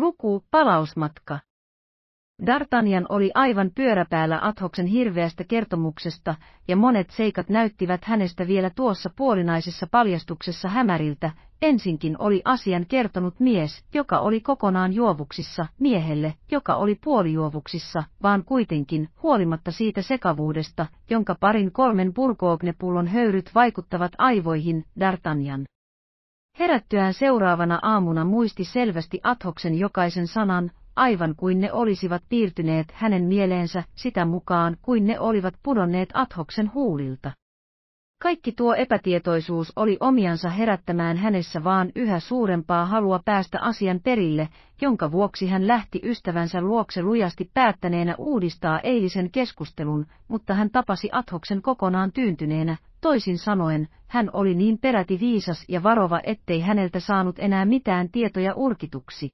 Luku palausmatka. D'Artagnan oli aivan pyöräpäällä Athoksen hirveästä kertomuksesta, ja monet seikat näyttivät hänestä vielä tuossa puolinaisessa paljastuksessa hämäriltä, ensinkin oli asian kertonut mies, joka oli kokonaan juovuksissa, miehelle, joka oli puolijuovuksissa, vaan kuitenkin, huolimatta siitä sekavuudesta, jonka parin kolmen burgoognepullon höyryt vaikuttavat aivoihin, D'Artagnan. Herättyään seuraavana aamuna muisti selvästi Athoksen jokaisen sanan, aivan kuin ne olisivat piirtyneet hänen mieleensä sitä mukaan kuin ne olivat pudonneet Athoksen huulilta. Kaikki tuo epätietoisuus oli omiansa herättämään hänessä vaan yhä suurempaa halua päästä asian perille, jonka vuoksi hän lähti ystävänsä luokse lujasti päättäneenä uudistaa eilisen keskustelun, mutta hän tapasi Athoksen kokonaan tyyntyneenä, toisin sanoen, hän oli niin peräti viisas ja varova ettei häneltä saanut enää mitään tietoja urkituksi.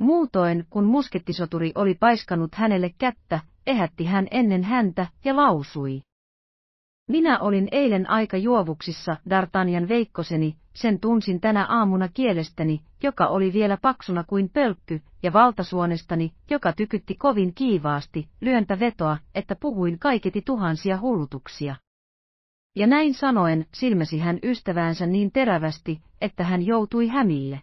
Muutoin, kun muskettisoturi oli paiskanut hänelle kättä, ehätti hän ennen häntä ja lausui. Minä olin eilen aika juovuksissa, Dartanian veikkoseni, sen tunsin tänä aamuna kielestäni, joka oli vielä paksuna kuin pölkky, ja valtasuonestani, joka tykytti kovin kiivaasti, lyöntä vetoa, että puhuin kaiketi tuhansia hullutuksia. Ja näin sanoen silmäsi hän ystäväänsä niin terävästi, että hän joutui hämille.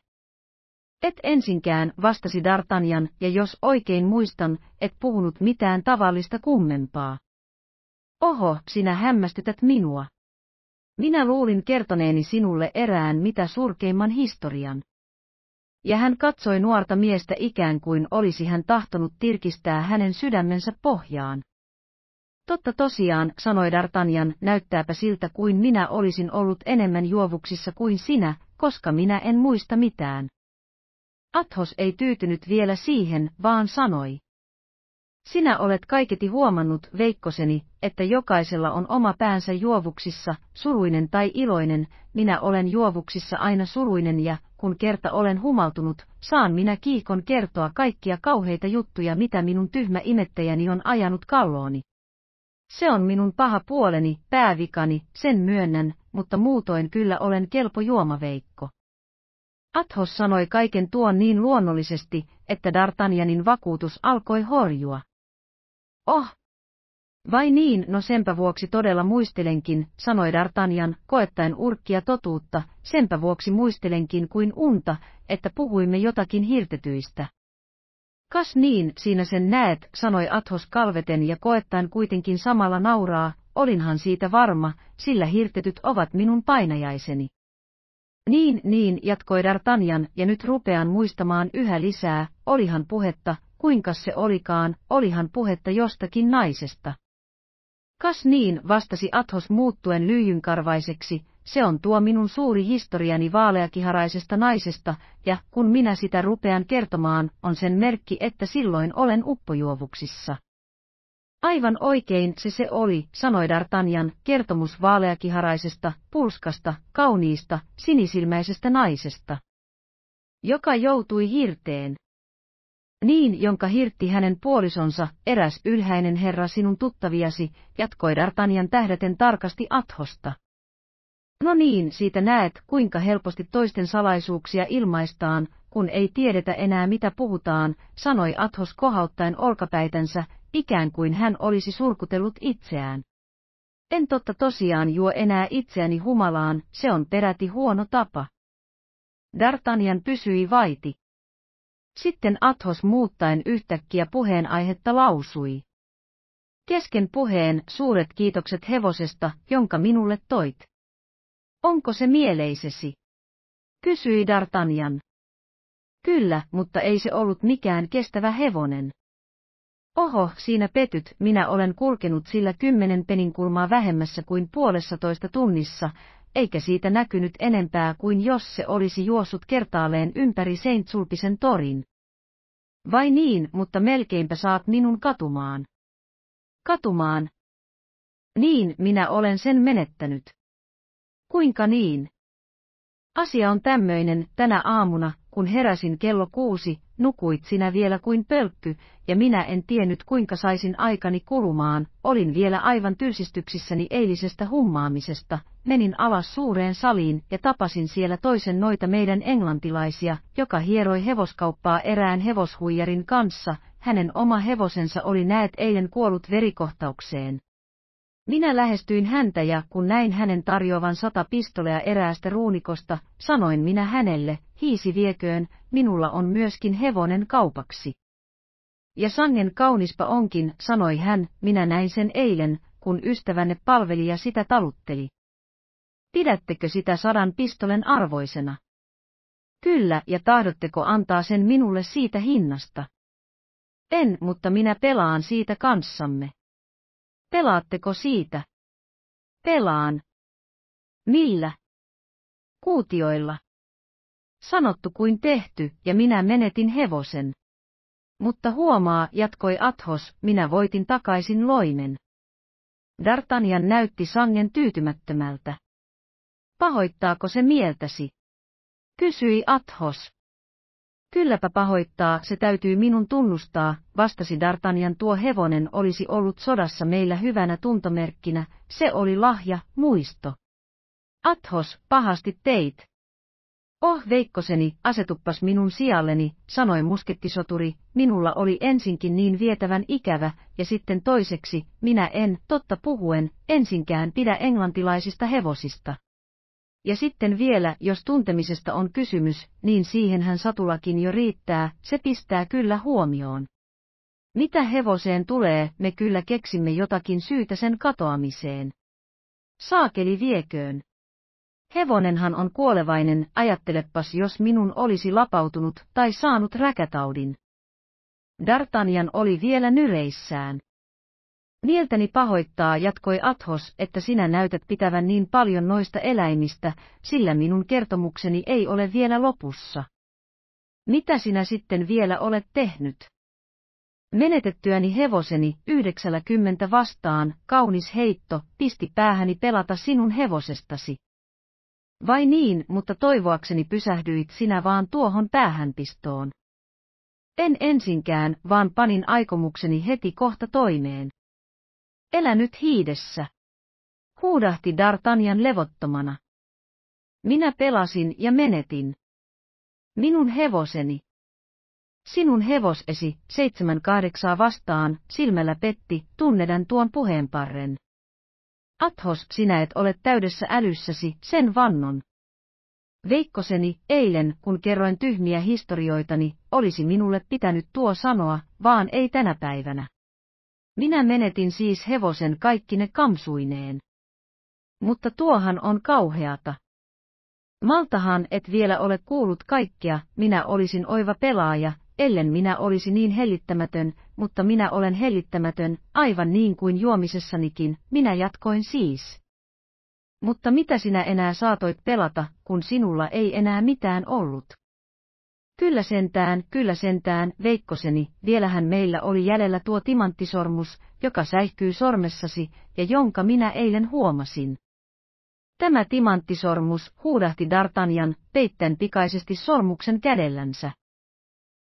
Et ensinkään, vastasi Dartanian, ja jos oikein muistan, et puhunut mitään tavallista kummempaa. Oho, sinä hämmästytät minua. Minä luulin kertoneeni sinulle erään mitä surkeimman historian. Ja hän katsoi nuorta miestä ikään kuin olisi hän tahtonut tirkistää hänen sydämensä pohjaan. Totta tosiaan, sanoi Dartanjan, näyttääpä siltä kuin minä olisin ollut enemmän juovuksissa kuin sinä, koska minä en muista mitään. Athos ei tyytynyt vielä siihen, vaan sanoi. Sinä olet kaiketi huomannut, Veikkoseni, että jokaisella on oma päänsä juovuksissa, suruinen tai iloinen, minä olen juovuksissa aina suruinen ja, kun kerta olen humaltunut, saan minä kiikon kertoa kaikkia kauheita juttuja, mitä minun tyhmä imettäjäni on ajanut kallooni. Se on minun paha puoleni, päävikani, sen myönnän, mutta muutoin kyllä olen kelpo juomaveikko. Athos sanoi kaiken tuon niin luonnollisesti, että D'Artagnanin vakuutus alkoi horjua. Oh! Vai niin, no senpä vuoksi todella muistelenkin, sanoi D'Artagnan, koettaen urkkia totuutta, senpä vuoksi muistelenkin kuin unta, että puhuimme jotakin hirtetyistä. Kas niin, siinä sen näet, sanoi Athos kalveten ja koettaen kuitenkin samalla nauraa, olinhan siitä varma, sillä hirtetyt ovat minun painajaiseni. Niin, niin, jatkoi D'Artagnan, ja nyt rupean muistamaan yhä lisää, olihan puhetta, kuinka se olikaan, olihan puhetta jostakin naisesta. Kas niin, vastasi Athos muuttuen lyijynkarvaiseksi, se on tuo minun suuri historiani vaaleakiharaisesta naisesta, ja kun minä sitä rupean kertomaan, on sen merkki, että silloin olen uppojuovuksissa. Aivan oikein se se oli, sanoi D'Artagnan, kertomus vaaleakiharaisesta, pulskasta, kauniista, sinisilmäisestä naisesta, joka joutui hirteen. Niin, jonka hirtti hänen puolisonsa, eräs ylhäinen herra sinun tuttaviasi, jatkoi Dartanian tähdäten tarkasti Athosta. No niin, siitä näet, kuinka helposti toisten salaisuuksia ilmaistaan, kun ei tiedetä enää mitä puhutaan, sanoi Athos kohauttaen olkapäitänsä, ikään kuin hän olisi surkutellut itseään. En totta tosiaan juo enää itseäni humalaan, se on peräti huono tapa. D'Artagnan pysyi vaiti. Sitten Athos muuttaen yhtäkkiä puheenaihetta lausui. Kesken puheen suuret kiitokset hevosesta, jonka minulle toit. Onko se mieleisesi? Kysyi D'Artagnan. Kyllä, mutta ei se ollut mikään kestävä hevonen. Oho, siinä petyt, minä olen kulkenut sillä kymmenen peninkulmaa vähemmässä kuin puolessa toista tunnissa, eikä siitä näkynyt enempää kuin jos se olisi juossut kertaalleen ympäri Saint Sulpisen torin. Vai niin, mutta melkeinpä saat minun katumaan. Katumaan? Niin, minä olen sen menettänyt. Kuinka niin? Asia on tämmöinen, tänä aamuna, kun heräsin kello kuusi, nukuit sinä vielä kuin pölkky, ja minä en tiennyt kuinka saisin aikani kulumaan, olin vielä aivan tylsistyksissäni eilisestä hummaamisesta, menin alas suureen saliin ja tapasin siellä toisen noita meidän englantilaisia, joka hieroi hevoskauppaa erään hevoshuijarin kanssa, hänen oma hevosensa oli näet eilen kuollut verikohtaukseen. Minä lähestyin häntä ja kun näin hänen tarjoavan sata pistolea eräästä ruunikosta, sanoin minä hänelle, hiisi vieköön, minulla on myöskin hevonen kaupaksi. Ja sangen kaunispa onkin, sanoi hän, minä näin sen eilen, kun ystävänne palvelija sitä talutteli. Pidättekö sitä sadan pistolen arvoisena? Kyllä, ja tahdotteko antaa sen minulle siitä hinnasta? En, mutta minä pelaan siitä kanssamme. Pelaatteko siitä? Pelaan. Millä? Kuutioilla. Sanottu kuin tehty, ja minä menetin hevosen. Mutta huomaa, jatkoi Athos, minä voitin takaisin loimen. D'Artagnan näytti sangen tyytymättömältä. Pahoittaako se mieltäsi? Kysyi Athos. Kylläpä pahoittaa, se täytyy minun tunnustaa, vastasi D'Artagnan tuo hevonen olisi ollut sodassa meillä hyvänä tuntomerkkinä, se oli lahja, muisto. Athos, pahasti teit. Oh veikkoseni, asetuppas minun sijalleni, sanoi muskettisoturi, minulla oli ensinkin niin vietävän ikävä, ja sitten toiseksi, minä en, totta puhuen, ensinkään pidä englantilaisista hevosista. Ja sitten vielä, jos tuntemisesta on kysymys, niin siihenhän satulakin jo riittää, se pistää kyllä huomioon. Mitä hevoseen tulee, me kyllä keksimme jotakin syytä sen katoamiseen. Saakeli vieköön. Hevonenhan on kuolevainen, ajattelepas jos minun olisi lapautunut tai saanut räkätaudin. Dartanian oli vielä nyreissään. Mieltäni pahoittaa, jatkoi Athos, että sinä näytät pitävän niin paljon noista eläimistä, sillä minun kertomukseni ei ole vielä lopussa. Mitä sinä sitten vielä olet tehnyt? Menetettyäni hevoseni, 90 vastaan, kaunis heitto, pisti päähäni pelata sinun hevosestasi. Vai niin, mutta toivoakseni pysähdyit sinä vaan tuohon päähänpistoon. En ensinkään, vaan panin aikomukseni heti kohta toimeen. Elä nyt hiidessä. Huudahti Dartanian levottomana. Minä pelasin ja menetin. Minun hevoseni. Sinun hevosesi, seitsemän kahdeksaa vastaan, silmällä petti, tunnedan tuon puheenparren. Athos, sinä et ole täydessä älyssäsi, sen vannon. Veikkoseni, eilen, kun kerroin tyhmiä historioitani, olisi minulle pitänyt tuo sanoa, vaan ei tänä päivänä. Minä menetin siis hevosen ne kamsuineen. Mutta tuohan on kauheata. Maltahan et vielä ole kuullut kaikkea, minä olisin oiva pelaaja, ellen minä olisi niin hellittämätön, mutta minä olen hellittämätön, aivan niin kuin juomisessanikin, minä jatkoin siis. Mutta mitä sinä enää saatoit pelata, kun sinulla ei enää mitään ollut? Kyllä sentään, kyllä sentään, veikkoseni, vielähän meillä oli jäljellä tuo timanttisormus, joka säihkyy sormessasi, ja jonka minä eilen huomasin. Tämä timanttisormus huudahti Dartanjan, peitten pikaisesti sormuksen kädellänsä.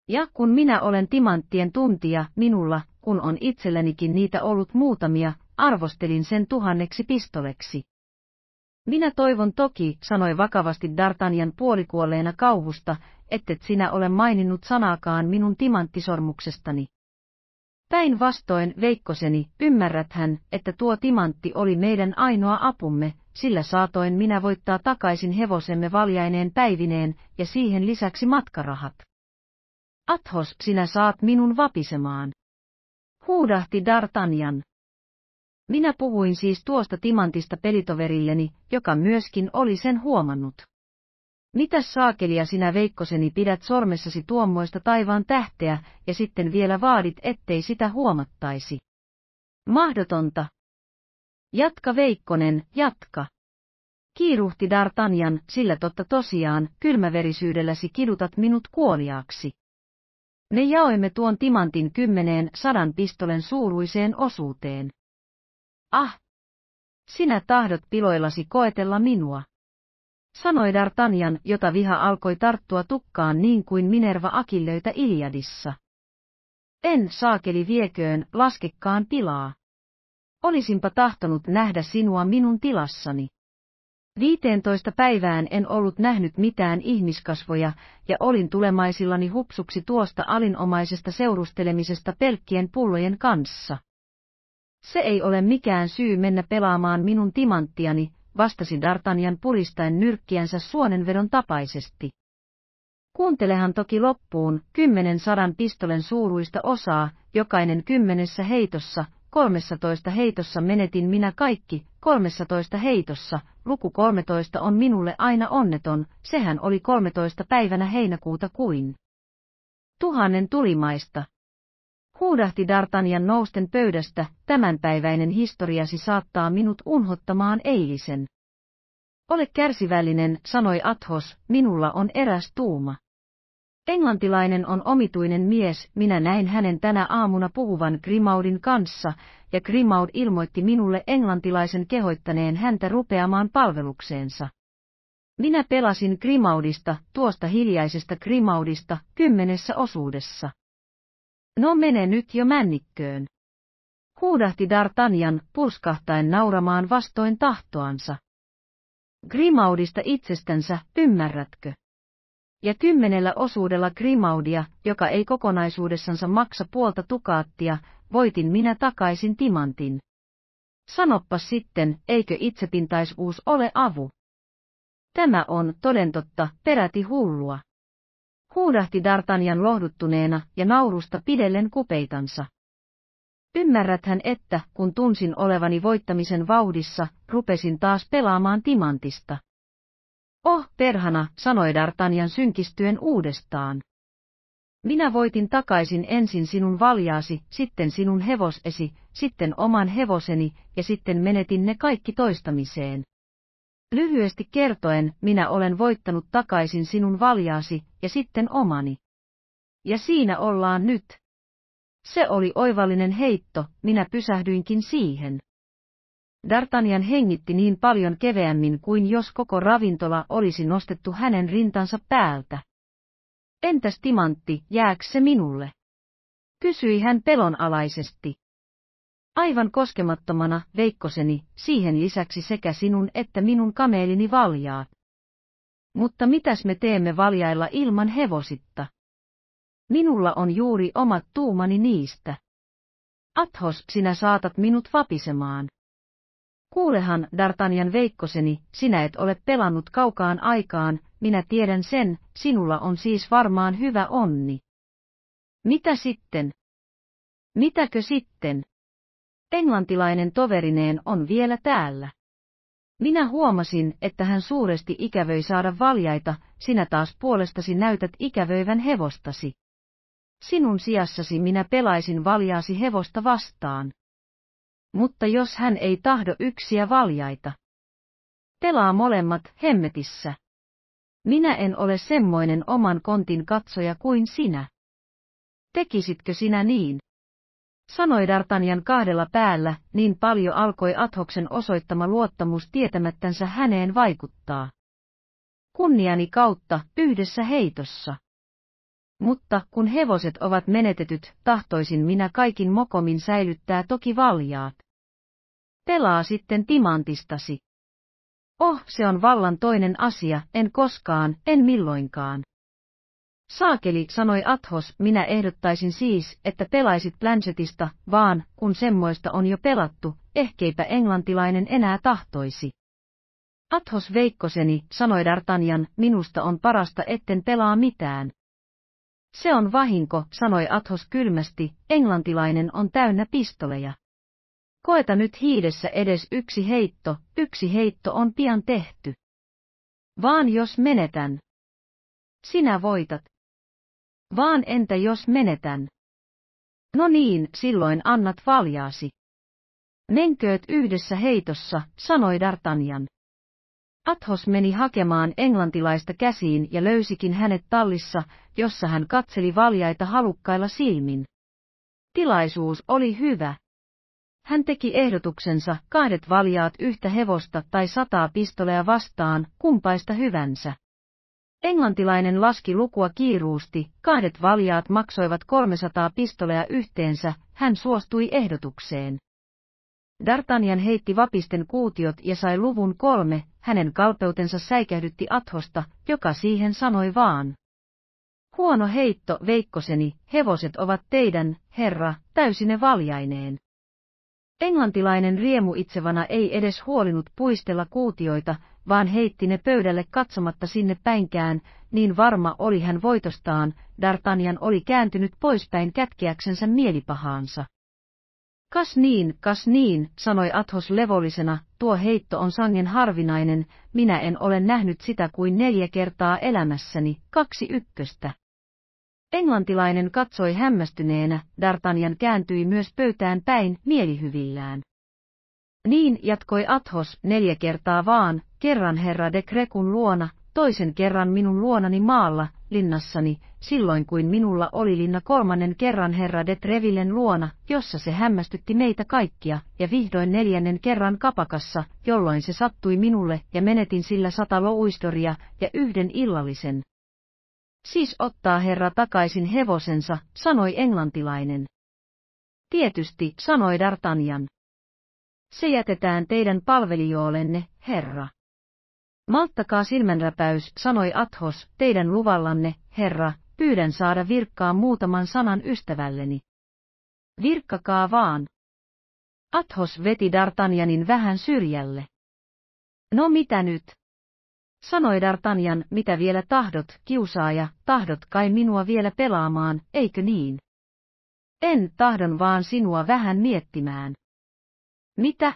Ja kun minä olen timanttien tuntija, minulla, kun on itsellenikin niitä ollut muutamia, arvostelin sen tuhanneksi pistoleksi. Minä toivon toki, sanoi vakavasti Dartanian puolikuolleena kauhusta, ettet sinä ole maininnut sanaakaan minun timanttisormuksestani. Päinvastoin, Veikkoseni, ymmärräthän, että tuo timantti oli meidän ainoa apumme, sillä saatoin minä voittaa takaisin hevosemme valjaineen päivineen ja siihen lisäksi matkarahat. Athos, sinä saat minun vapisemaan. Huudahti D'Artagnan. Minä puhuin siis tuosta timantista pelitoverilleni, joka myöskin oli sen huomannut. Mitä saakelia sinä veikkoseni pidät sormessasi tuommoista taivaan tähteä, ja sitten vielä vaadit, ettei sitä huomattaisi? Mahdotonta. Jatka Veikkonen, jatka. Kiiruhti D'Artagnan, sillä totta tosiaan, kylmäverisyydelläsi kidutat minut kuoliaaksi. Me jaoimme tuon timantin kymmeneen sadan pistolen suuruiseen osuuteen. Ah! Sinä tahdot piloillasi koetella minua. Sanoi Dartanjan, jota viha alkoi tarttua tukkaan niin kuin Minerva Akillöitä Iliadissa. En saakeli vieköön laskekkaan pilaa. Olisinpa tahtonut nähdä sinua minun tilassani. Viiteentoista päivään en ollut nähnyt mitään ihmiskasvoja, ja olin tulemaisillani hupsuksi tuosta alinomaisesta seurustelemisesta pelkkien pullojen kanssa. Se ei ole mikään syy mennä pelaamaan minun timanttiani, vastasi Dartanian puristaen nyrkkiänsä suonenvedon tapaisesti. Kuuntelehan toki loppuun kymmenen sadan pistolen suuruista osaa, jokainen kymmenessä heitossa, 13 heitossa menetin minä kaikki, 13 heitossa, luku 13 on minulle aina onneton, sehän oli 13 päivänä heinäkuuta kuin. Tuhannen tulimaista. Huudahti Dartanian nousten pöydästä, tämänpäiväinen historiasi saattaa minut unhottamaan eilisen. Ole kärsivällinen, sanoi Athos, minulla on eräs tuuma. Englantilainen on omituinen mies, minä näin hänen tänä aamuna puhuvan Grimaudin kanssa, ja Grimaud ilmoitti minulle englantilaisen kehoittaneen häntä rupeamaan palvelukseensa. Minä pelasin Grimaudista, tuosta hiljaisesta Grimaudista, kymmenessä osuudessa. No mene nyt jo männikköön. Huudahti D'Artagnan, purskahtaen nauramaan vastoin tahtoansa. Grimaudista itsestänsä, ymmärrätkö? ja kymmenellä osuudella Grimaudia, joka ei kokonaisuudessansa maksa puolta tukaattia, voitin minä takaisin timantin. Sanoppa sitten, eikö itsepintaisuus ole avu? Tämä on, todentotta, peräti hullua. Huudahti Dartanian lohduttuneena ja naurusta pidellen kupeitansa. Ymmärräthän, että kun tunsin olevani voittamisen vauhdissa, rupesin taas pelaamaan timantista. Oh, perhana, sanoi D'Artagnan synkistyen uudestaan. Minä voitin takaisin ensin sinun valjaasi, sitten sinun hevosesi, sitten oman hevoseni, ja sitten menetin ne kaikki toistamiseen. Lyhyesti kertoen, minä olen voittanut takaisin sinun valjaasi, ja sitten omani. Ja siinä ollaan nyt. Se oli oivallinen heitto, minä pysähdyinkin siihen. D'Artagnan hengitti niin paljon keveämmin kuin jos koko ravintola olisi nostettu hänen rintansa päältä. Entäs timantti, jääkö se minulle? Kysyi hän pelonalaisesti. Aivan koskemattomana, veikkoseni, siihen lisäksi sekä sinun että minun kameelini valjaa. Mutta mitäs me teemme valjailla ilman hevositta? Minulla on juuri omat tuumani niistä. Athos, sinä saatat minut vapisemaan. Kuulehan, Dartanian veikkoseni, sinä et ole pelannut kaukaan aikaan, minä tiedän sen, sinulla on siis varmaan hyvä onni. Mitä sitten? Mitäkö sitten? Englantilainen toverineen on vielä täällä. Minä huomasin, että hän suuresti ikävöi saada valjaita, sinä taas puolestasi näytät ikävöivän hevostasi. Sinun sijassasi minä pelaisin valjaasi hevosta vastaan mutta jos hän ei tahdo yksiä valjaita. Pelaa molemmat hemmetissä. Minä en ole semmoinen oman kontin katsoja kuin sinä. Tekisitkö sinä niin? Sanoi dartanjan kahdella päällä, niin paljon alkoi Athoksen osoittama luottamus tietämättänsä häneen vaikuttaa. Kunniani kautta, yhdessä heitossa. Mutta kun hevoset ovat menetetyt, tahtoisin minä kaikin mokomin säilyttää toki valjaat. Pelaa sitten timantistasi. Oh, se on vallan toinen asia, en koskaan, en milloinkaan. Saakeli, sanoi Athos, minä ehdottaisin siis, että pelaisit Blanchettista, vaan, kun semmoista on jo pelattu, ehkeipä englantilainen enää tahtoisi. Athos veikkoseni, sanoi D'Artagnan, minusta on parasta etten pelaa mitään. Se on vahinko, sanoi Athos kylmästi, englantilainen on täynnä pistoleja. Koeta nyt hiidessä edes yksi heitto, yksi heitto on pian tehty. Vaan jos menetän. Sinä voitat. Vaan entä jos menetän? No niin, silloin annat valjaasi. Menkööt yhdessä heitossa, sanoi D'Artagnan. Athos meni hakemaan englantilaista käsiin ja löysikin hänet tallissa, jossa hän katseli valjaita halukkailla silmin. Tilaisuus oli hyvä hän teki ehdotuksensa kahdet valjaat yhtä hevosta tai sataa pistoleja vastaan, kumpaista hyvänsä. Englantilainen laski lukua kiiruusti, kahdet valjaat maksoivat 300 pistoleja yhteensä, hän suostui ehdotukseen. D'Artagnan heitti vapisten kuutiot ja sai luvun kolme, hänen kalpeutensa säikähdytti Athosta, joka siihen sanoi vaan. Huono heitto, Veikkoseni, hevoset ovat teidän, herra, täysine valjaineen. Englantilainen riemu itsevana ei edes huolinut puistella kuutioita, vaan heitti ne pöydälle katsomatta sinne päinkään, niin varma oli hän voitostaan, D'Artagnan oli kääntynyt poispäin kätkeäksensä mielipahaansa. Kas niin, kas niin, sanoi Athos levollisena, tuo heitto on sangen harvinainen, minä en ole nähnyt sitä kuin neljä kertaa elämässäni, kaksi ykköstä. Englantilainen katsoi hämmästyneenä, D'Artagnan kääntyi myös pöytään päin mielihyvillään. Niin jatkoi Athos neljä kertaa vaan, kerran herra de Krekun luona, toisen kerran minun luonani maalla, linnassani, silloin kuin minulla oli linna kolmannen kerran herra de Trevillen luona, jossa se hämmästytti meitä kaikkia, ja vihdoin neljännen kerran kapakassa, jolloin se sattui minulle ja menetin sillä sata louistoria ja yhden illallisen. Siis ottaa herra takaisin hevosensa, sanoi englantilainen. Tietysti, sanoi D'Artagnan. Se jätetään teidän palvelijoolenne, herra. Malttakaa silmänräpäys, sanoi Athos, teidän luvallanne, herra, pyydän saada virkkaa muutaman sanan ystävälleni. Virkkakaa vaan. Athos veti D'Artagnanin vähän syrjälle. No mitä nyt? sanoi D'Artagnan, mitä vielä tahdot, kiusaaja, tahdot kai minua vielä pelaamaan, eikö niin? En tahdon vaan sinua vähän miettimään. Mitä?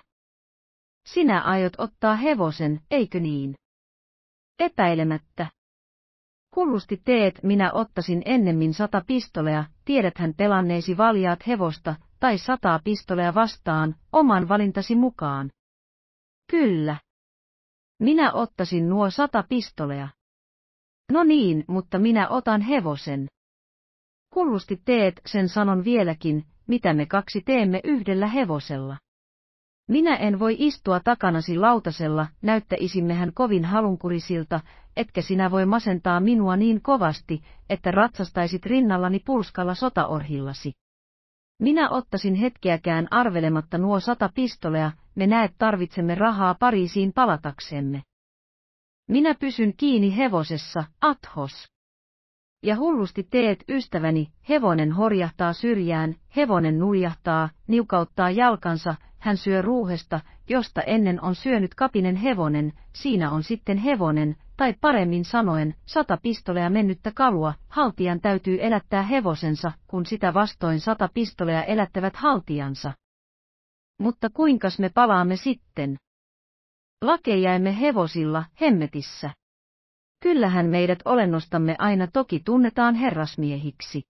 Sinä aiot ottaa hevosen, eikö niin? Epäilemättä. Hullusti teet, minä ottasin ennemmin sata pistolea, tiedäthän pelanneesi valjaat hevosta, tai sataa pistolea vastaan, oman valintasi mukaan. Kyllä. Minä ottasin nuo sata pistolea. No niin, mutta minä otan hevosen. Hullusti teet, sen sanon vieläkin, mitä me kaksi teemme yhdellä hevosella. Minä en voi istua takanasi lautasella, näyttäisimmehän kovin halunkurisilta, etkä sinä voi masentaa minua niin kovasti, että ratsastaisit rinnallani pulskalla sotaorhillasi. Minä ottaisin hetkeäkään arvelematta nuo sata pistolea, me näet tarvitsemme rahaa Pariisiin palataksemme. Minä pysyn kiinni hevosessa, athos. Ja hullusti teet ystäväni, hevonen horjahtaa syrjään, hevonen nuijahtaa, niukauttaa jalkansa, hän syö ruuhesta, josta ennen on syönyt kapinen hevonen, siinä on sitten hevonen, tai paremmin sanoen, sata pistoleja mennyttä kalua, haltijan täytyy elättää hevosensa, kun sitä vastoin sata pistoleja elättävät haltijansa. Mutta kuinkas me palaamme sitten? Lakejäämme hevosilla, hemmetissä. Kyllähän meidät olennostamme aina toki tunnetaan herrasmiehiksi.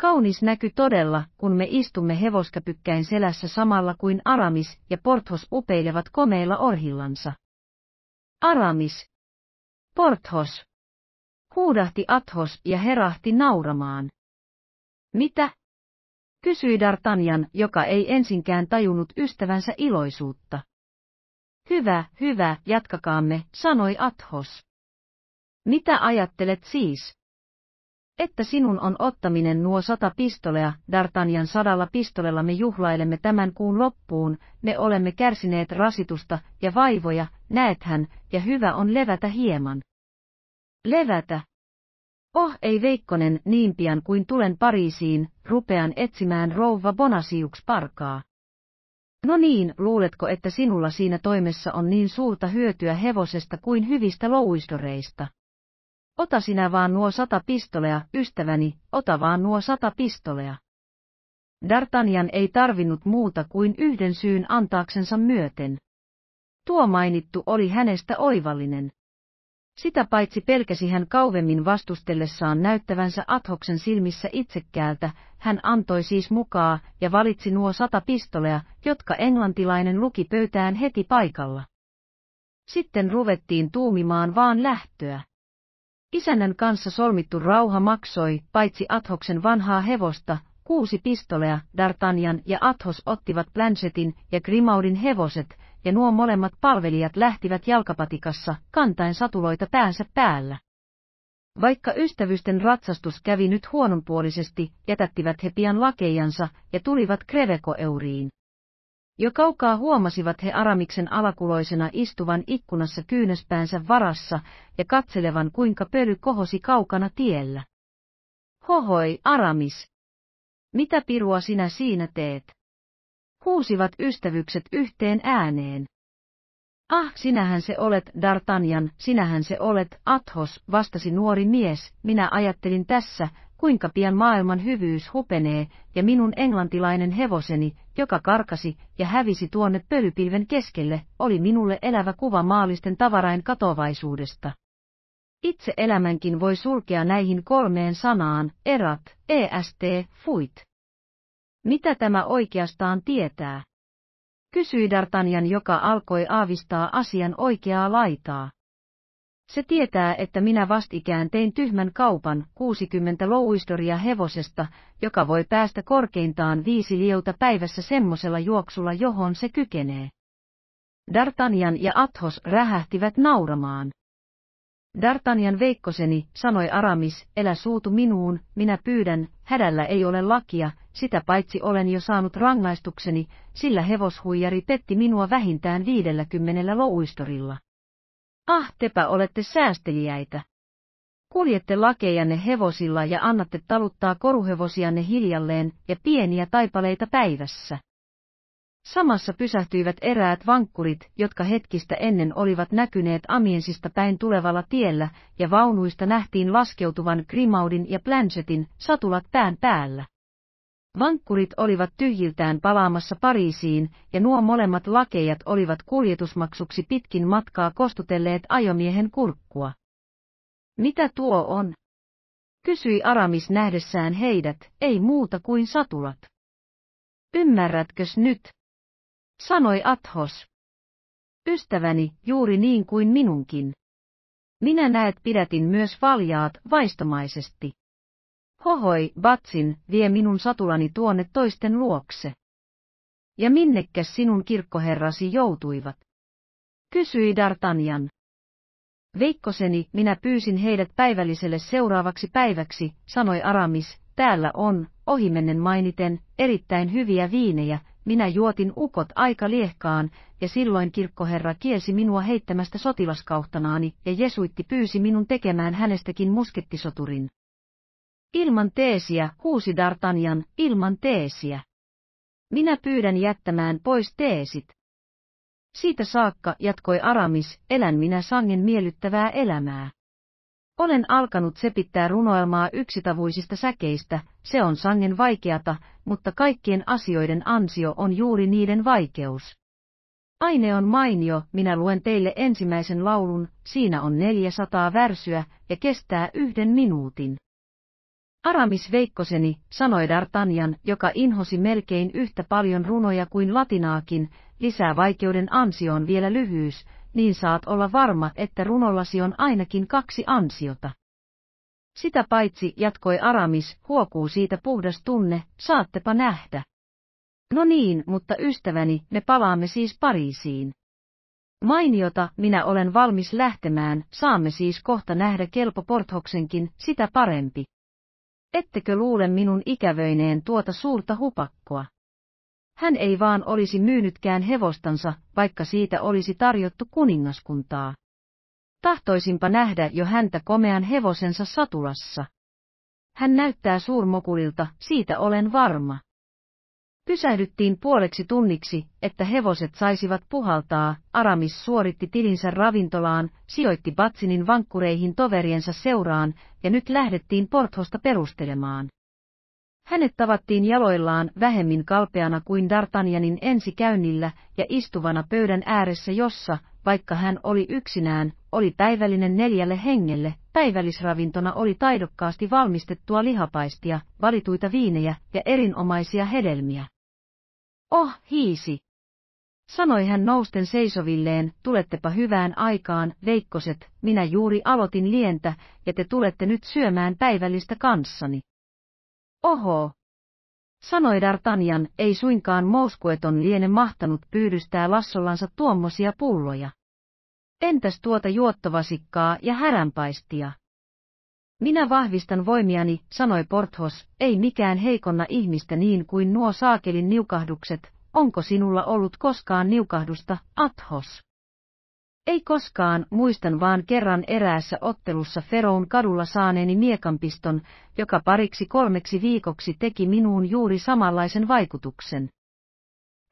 Kaunis näky todella, kun me istumme hevoskäpykkäin selässä samalla kuin Aramis ja Porthos upeilevat komeilla orhillansa. Aramis, Porthos. Huudahti Athos ja herahti nauramaan. Mitä? kysyi D'Artagnan, joka ei ensinkään tajunnut ystävänsä iloisuutta. Hyvä, hyvä, jatkakaamme, sanoi Athos. Mitä ajattelet siis? että sinun on ottaminen nuo sata pistolea, Dartanian sadalla pistolella me juhlailemme tämän kuun loppuun, me olemme kärsineet rasitusta ja vaivoja, näethän, ja hyvä on levätä hieman. Levätä. Oh ei Veikkonen niin pian kuin tulen Pariisiin, rupean etsimään rouva Bonasiuks parkaa. No niin, luuletko, että sinulla siinä toimessa on niin suurta hyötyä hevosesta kuin hyvistä louistoreista? Ota sinä vaan nuo sata pistolea, ystäväni, ota vaan nuo sata pistolea. D'Artagnan ei tarvinnut muuta kuin yhden syyn antaaksensa myöten. Tuo mainittu oli hänestä oivallinen. Sitä paitsi pelkäsi hän kauemmin vastustellessaan näyttävänsä Athoksen silmissä itsekkäältä, hän antoi siis mukaa ja valitsi nuo sata pistolea, jotka englantilainen luki pöytään heti paikalla. Sitten ruvettiin tuumimaan vaan lähtöä. Isännän kanssa solmittu rauha maksoi, paitsi Athoksen vanhaa hevosta, kuusi pistolea, D'Artagnan ja Athos ottivat Blanchettin ja Grimaudin hevoset, ja nuo molemmat palvelijat lähtivät jalkapatikassa, kantaen satuloita päänsä päällä. Vaikka ystävysten ratsastus kävi nyt huononpuolisesti, jätättivät he pian lakejansa ja tulivat Krevekoeuriin. Jo kaukaa huomasivat he Aramiksen alakuloisena istuvan ikkunassa kyynöspäänsä varassa ja katselevan kuinka pöly kohosi kaukana tiellä. Hohoi, Aramis! Mitä pirua sinä siinä teet? Huusivat ystävykset yhteen ääneen. Ah, sinähän se olet, D'Artagnan, sinähän se olet, Athos, vastasi nuori mies, minä ajattelin tässä, kuinka pian maailman hyvyys hupenee ja minun englantilainen hevoseni, joka karkasi ja hävisi tuonne pölypilven keskelle, oli minulle elävä kuva maallisten tavarain katovaisuudesta. Itse elämänkin voi sulkea näihin kolmeen sanaan, erat, est, fuit. Mitä tämä oikeastaan tietää? Kysyi Dartanian, joka alkoi aavistaa asian oikeaa laitaa. Se tietää, että minä vastikään tein tyhmän kaupan 60 louistoria hevosesta, joka voi päästä korkeintaan viisi liuta päivässä semmosella juoksulla johon se kykenee. Dartanian ja Athos rähähtivät nauramaan. Dartanian veikkoseni, sanoi Aramis, elä suutu minuun, minä pyydän, hädällä ei ole lakia, sitä paitsi olen jo saanut rangaistukseni, sillä hevoshuijari petti minua vähintään viidelläkymmenellä louistorilla. Ah, tepä olette säästelijäitä. Kuljette lakejanne hevosilla ja annatte taluttaa koruhevosianne hiljalleen ja pieniä taipaleita päivässä. Samassa pysähtyivät eräät vankkurit, jotka hetkistä ennen olivat näkyneet Amiensista päin tulevalla tiellä, ja vaunuista nähtiin laskeutuvan Grimaudin ja Blanchetin satulat pään päällä. Vankkurit olivat tyhjiltään palaamassa Pariisiin, ja nuo molemmat lakejat olivat kuljetusmaksuksi pitkin matkaa kostutelleet ajomiehen kurkkua. Mitä tuo on? kysyi Aramis nähdessään heidät, ei muuta kuin satulat. Ymmärrätkös nyt? sanoi Athos. Ystäväni, juuri niin kuin minunkin. Minä näet pidätin myös valjaat vaistomaisesti. Hohoi, Batsin, vie minun satulani tuonne toisten luokse. Ja minnekäs sinun kirkkoherrasi joutuivat? Kysyi Dartanjan. Veikkoseni, minä pyysin heidät päivälliselle seuraavaksi päiväksi, sanoi Aramis, täällä on, ohimennen mainiten, erittäin hyviä viinejä, minä juotin ukot aika liehkaan, ja silloin kirkkoherra kielsi minua heittämästä sotilaskauhtanaani, ja jesuitti pyysi minun tekemään hänestäkin muskettisoturin. Ilman teesiä, huusi Dartanjan, ilman teesiä. Minä pyydän jättämään pois teesit. Siitä saakka, jatkoi Aramis, elän minä sangen miellyttävää elämää. Olen alkanut sepittää runoelmaa yksitavuisista säkeistä, se on sangen vaikeata, mutta kaikkien asioiden ansio on juuri niiden vaikeus. Aine on mainio, minä luen teille ensimmäisen laulun, siinä on 400 värsyä ja kestää yhden minuutin. Aramis veikkoseni, sanoi D'Artagnan, joka inhosi melkein yhtä paljon runoja kuin latinaakin, lisää vaikeuden ansioon vielä lyhyys, niin saat olla varma, että runollasi on ainakin kaksi ansiota. Sitä paitsi, jatkoi Aramis, huokuu siitä puhdas tunne, saattepa nähdä. No niin, mutta ystäväni, me palaamme siis Pariisiin. Mainiota, minä olen valmis lähtemään, saamme siis kohta nähdä kelpo Porthoksenkin, sitä parempi ettekö luule minun ikävöineen tuota suurta hupakkoa? Hän ei vaan olisi myynytkään hevostansa, vaikka siitä olisi tarjottu kuningaskuntaa. Tahtoisinpa nähdä jo häntä komean hevosensa satulassa. Hän näyttää suurmokulilta, siitä olen varma. Pysähdyttiin puoleksi tunniksi, että hevoset saisivat puhaltaa, Aramis suoritti tilinsä ravintolaan, sijoitti Batsinin vankkureihin toveriensa seuraan, ja nyt lähdettiin Porthosta perustelemaan. Hänet tavattiin jaloillaan vähemmin kalpeana kuin D'Artagnanin ensikäynnillä ja istuvana pöydän ääressä jossa, vaikka hän oli yksinään, oli päivällinen neljälle hengelle, päivällisravintona oli taidokkaasti valmistettua lihapaistia, valituita viinejä ja erinomaisia hedelmiä. Oh, hiisi! Sanoi hän nousten seisovilleen, tulettepa hyvään aikaan, veikkoset, minä juuri aloitin lientä, ja te tulette nyt syömään päivällistä kanssani. Oho! Sanoi Dartanian, ei suinkaan mouskueton liene mahtanut pyydystää lassollansa tuommoisia pulloja. Entäs tuota juottovasikkaa ja häränpaistia? Minä vahvistan voimiani, sanoi Porthos, ei mikään heikonna ihmistä niin kuin nuo saakelin niukahdukset, onko sinulla ollut koskaan niukahdusta, Athos? Ei koskaan, muistan vaan kerran eräässä ottelussa Feroun kadulla saaneeni miekanpiston, joka pariksi kolmeksi viikoksi teki minuun juuri samanlaisen vaikutuksen.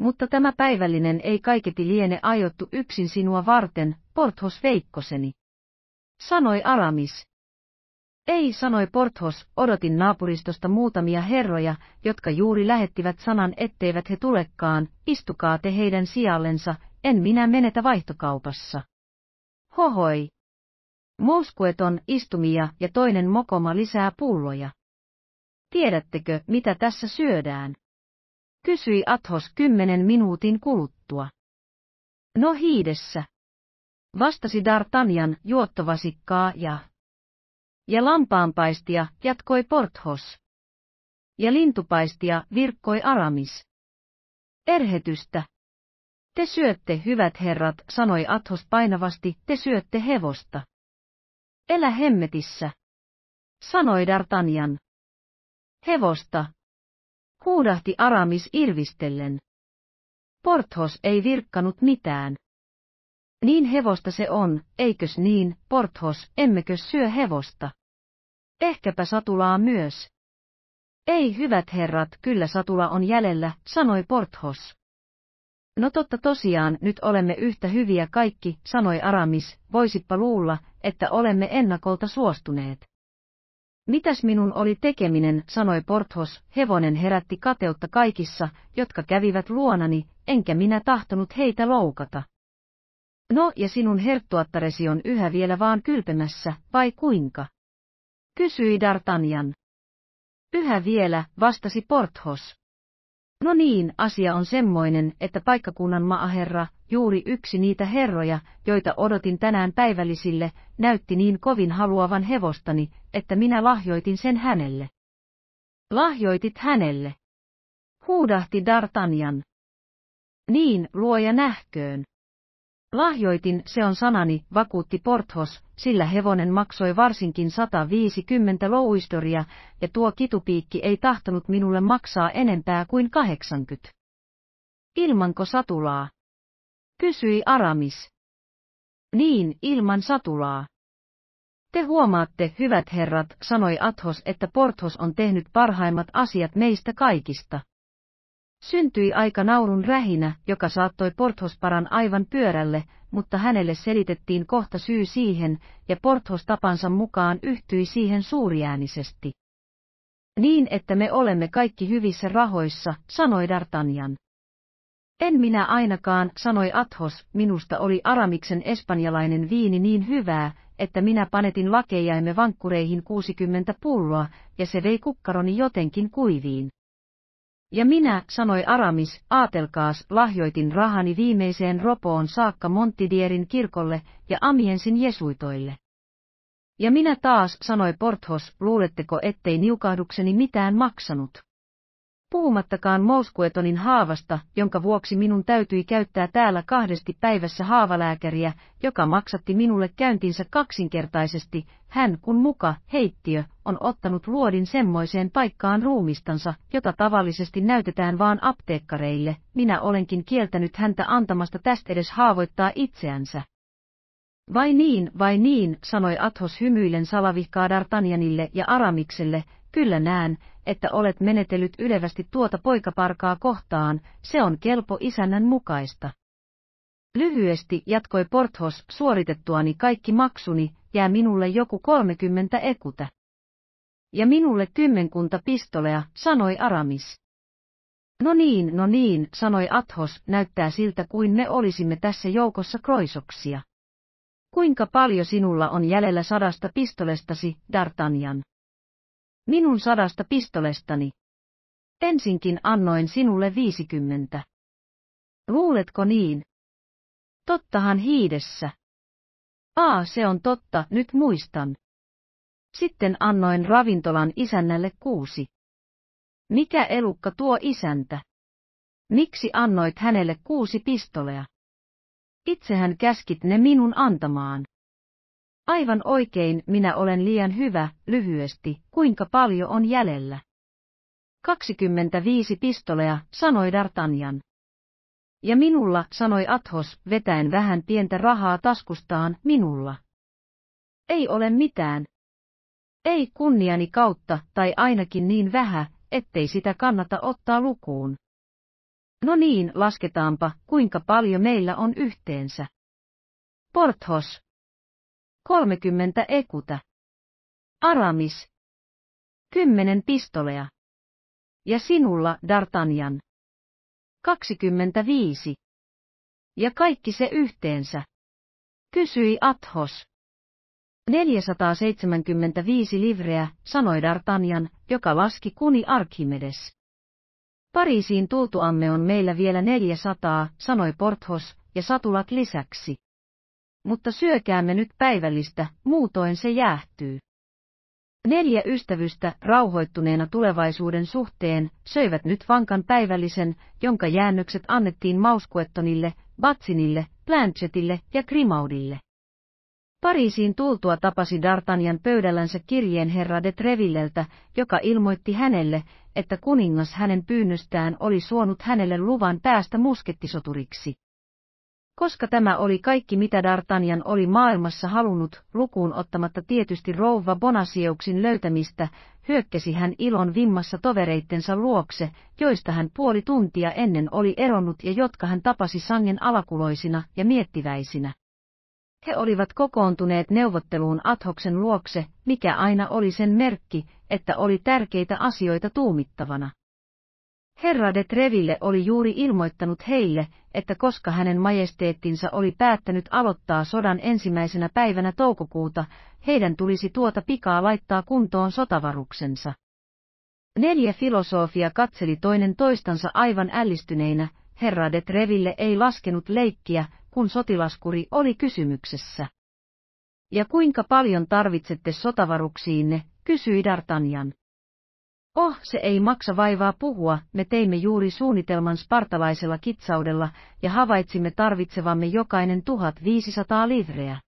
Mutta tämä päivällinen ei kaiketi liene ajottu yksin sinua varten, Porthos Veikkoseni. Sanoi Aramis. Ei, sanoi Porthos, odotin naapuristosta muutamia herroja, jotka juuri lähettivät sanan, etteivät he tulekaan, istukaa te heidän sijallensa, en minä menetä vaihtokaupassa. Hohoi. Mouskueton istumia ja toinen mokoma lisää pulloja. Tiedättekö, mitä tässä syödään? Kysyi Athos kymmenen minuutin kuluttua. No hiidessä. Vastasi D'Artagnan juottovasikkaa ja ja lampaanpaistia jatkoi Porthos. Ja lintupaistia virkkoi Aramis. Erhetystä. Te syötte, hyvät herrat, sanoi Athos painavasti, te syötte hevosta. Elä hemmetissä. Sanoi D'Artagnan. Hevosta. Huudahti Aramis irvistellen. Porthos ei virkkanut mitään. Niin hevosta se on, eikös niin, Porthos, emmekö syö hevosta? Ehkäpä satulaa myös. Ei hyvät herrat, kyllä satula on jäljellä, sanoi Porthos. No totta tosiaan, nyt olemme yhtä hyviä kaikki, sanoi Aramis, voisippa luulla, että olemme ennakolta suostuneet. Mitäs minun oli tekeminen, sanoi Porthos, hevonen herätti kateutta kaikissa, jotka kävivät luonani, enkä minä tahtonut heitä loukata. No ja sinun herttuattaresi on yhä vielä vaan kylpemässä, vai kuinka? Kysyi D'Artagnan. Yhä vielä, vastasi Porthos. No niin, asia on semmoinen, että paikkakunnan maaherra, juuri yksi niitä herroja, joita odotin tänään päivällisille, näytti niin kovin haluavan hevostani, että minä lahjoitin sen hänelle. Lahjoitit hänelle. Huudahti D'Artagnan. Niin, luoja nähköön. Lahjoitin, se on sanani, vakuutti Porthos, sillä hevonen maksoi varsinkin 150 louistoria, ja tuo kitupiikki ei tahtonut minulle maksaa enempää kuin 80. Ilmanko satulaa? Kysyi Aramis. Niin, ilman satulaa. Te huomaatte, hyvät herrat, sanoi Athos, että Porthos on tehnyt parhaimmat asiat meistä kaikista. Syntyi aika naurun rähinä, joka saattoi Porthosparan aivan pyörälle, mutta hänelle selitettiin kohta syy siihen, ja Porthos tapansa mukaan yhtyi siihen suuriäänisesti. Niin, että me olemme kaikki hyvissä rahoissa, sanoi D'Artagnan. En minä ainakaan, sanoi Athos, minusta oli Aramiksen espanjalainen viini niin hyvää, että minä panetin lakejaimme vankkureihin 60 pulloa, ja se vei kukkaroni jotenkin kuiviin. Ja minä, sanoi Aramis, aatelkaas, lahjoitin rahani viimeiseen ropoon saakka Monttidierin kirkolle ja Amiensin jesuitoille. Ja minä taas, sanoi Porthos, luuletteko ettei niukahdukseni mitään maksanut? puhumattakaan mouskuetonin haavasta, jonka vuoksi minun täytyi käyttää täällä kahdesti päivässä haavalääkäriä, joka maksatti minulle käyntinsä kaksinkertaisesti, hän kun muka, heittiö, on ottanut luodin semmoiseen paikkaan ruumistansa, jota tavallisesti näytetään vaan apteekkareille, minä olenkin kieltänyt häntä antamasta tästä edes haavoittaa itseänsä. Vai niin, vai niin, sanoi Athos hymyillen salavihkaa D'Artagnanille ja Aramikselle, Kyllä näen, että olet menetellyt ylevästi tuota poikaparkaa kohtaan, se on kelpo isännän mukaista. Lyhyesti jatkoi Porthos suoritettuani kaikki maksuni, jää minulle joku 30 ekuta. Ja minulle kymmenkunta pistolea, sanoi Aramis. No niin, no niin, sanoi Athos, näyttää siltä kuin me olisimme tässä joukossa kroisoksia. Kuinka paljon sinulla on jäljellä sadasta pistolestasi, D'Artagnan? Minun sadasta pistolestani. Ensinkin annoin sinulle viisikymmentä. Luuletko niin? Tottahan hiidessä. Aa, se on totta, nyt muistan. Sitten annoin ravintolan isännälle kuusi. Mikä elukka tuo isäntä? Miksi annoit hänelle kuusi pistolea? Itsehän käskit ne minun antamaan. Aivan oikein minä olen liian hyvä, lyhyesti, kuinka paljon on jäljellä. 25 pistolea, sanoi D'Artagnan. Ja minulla, sanoi Athos, vetäen vähän pientä rahaa taskustaan, minulla. Ei ole mitään. Ei kunniani kautta, tai ainakin niin vähä, ettei sitä kannata ottaa lukuun. No niin, lasketaanpa, kuinka paljon meillä on yhteensä. Porthos, 30 ekuta. Aramis. Kymmenen pistolea. Ja sinulla, D'Artagnan. 25. Ja kaikki se yhteensä. Kysyi Athos. 475 livreä, sanoi D'Artagnan, joka laski kuni Archimedes. Pariisiin tultuamme on meillä vielä 400, sanoi Porthos, ja satulat lisäksi mutta syökäämme nyt päivällistä, muutoin se jäähtyy. Neljä ystävystä rauhoittuneena tulevaisuuden suhteen söivät nyt vankan päivällisen, jonka jäännökset annettiin Mauskuettonille, Batsinille, Planchetille ja Grimaudille. Pariisiin tultua tapasi D'Artagnan pöydällänsä kirjeen herra de Trevilleltä, joka ilmoitti hänelle, että kuningas hänen pyynnöstään oli suonut hänelle luvan päästä muskettisoturiksi. Koska tämä oli kaikki mitä D'Artagnan oli maailmassa halunnut, lukuun ottamatta tietysti rouva Bonasieuksin löytämistä, hyökkäsi hän ilon vimmassa tovereittensa luokse, joista hän puoli tuntia ennen oli eronnut ja jotka hän tapasi sangen alakuloisina ja miettiväisinä. He olivat kokoontuneet neuvotteluun Athoksen luokse, mikä aina oli sen merkki, että oli tärkeitä asioita tuumittavana. Herra de Treville oli juuri ilmoittanut heille, että koska hänen majesteettinsa oli päättänyt aloittaa sodan ensimmäisenä päivänä toukokuuta, heidän tulisi tuota pikaa laittaa kuntoon sotavaruksensa. Neljä filosofia katseli toinen toistansa aivan ällistyneinä, herra de Treville ei laskenut leikkiä, kun sotilaskuri oli kysymyksessä. Ja kuinka paljon tarvitsette sotavaruksiinne, kysyi D'Artagnan. Oh, se ei maksa vaivaa puhua, me teimme juuri suunnitelman spartalaisella kitsaudella ja havaitsimme tarvitsevamme jokainen 1500 livreä.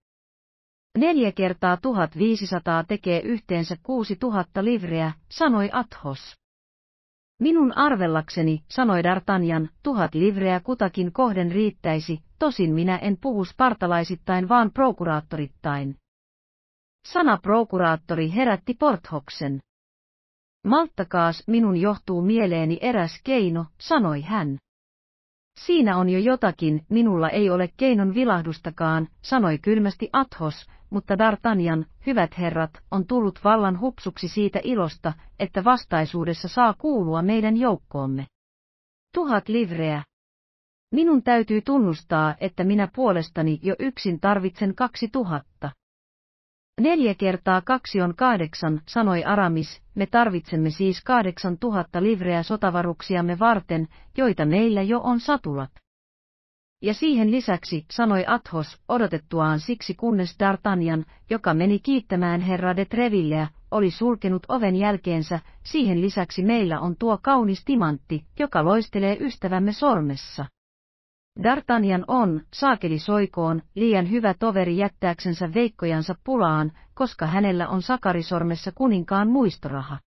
Neljä kertaa 1500 tekee yhteensä 6000 livreä, sanoi Athos. Minun arvellakseni, sanoi D'Artagnan, tuhat livreä kutakin kohden riittäisi, tosin minä en puhu spartalaisittain vaan prokuraattorittain. Sana prokuraattori herätti Porthoksen. Malttakaas minun johtuu mieleeni eräs keino, sanoi hän. Siinä on jo jotakin, minulla ei ole keinon vilahdustakaan, sanoi kylmästi Athos, mutta D'Artagnan, hyvät herrat, on tullut vallan hupsuksi siitä ilosta, että vastaisuudessa saa kuulua meidän joukkoomme. Tuhat livreä. Minun täytyy tunnustaa, että minä puolestani jo yksin tarvitsen kaksi tuhatta. Neljä kertaa kaksi on kahdeksan, sanoi Aramis, me tarvitsemme siis kahdeksan tuhatta livreä sotavaruksiamme varten, joita meillä jo on satulat. Ja siihen lisäksi, sanoi Athos, odotettuaan siksi kunnes D'Artagnan, joka meni kiittämään herra de Trevilleä, oli sulkenut oven jälkeensä, siihen lisäksi meillä on tuo kaunis timantti, joka loistelee ystävämme sormessa. D'Artagnan on, saakeli soikoon, liian hyvä toveri jättääksensä veikkojansa pulaan, koska hänellä on sakarisormessa kuninkaan muistoraha.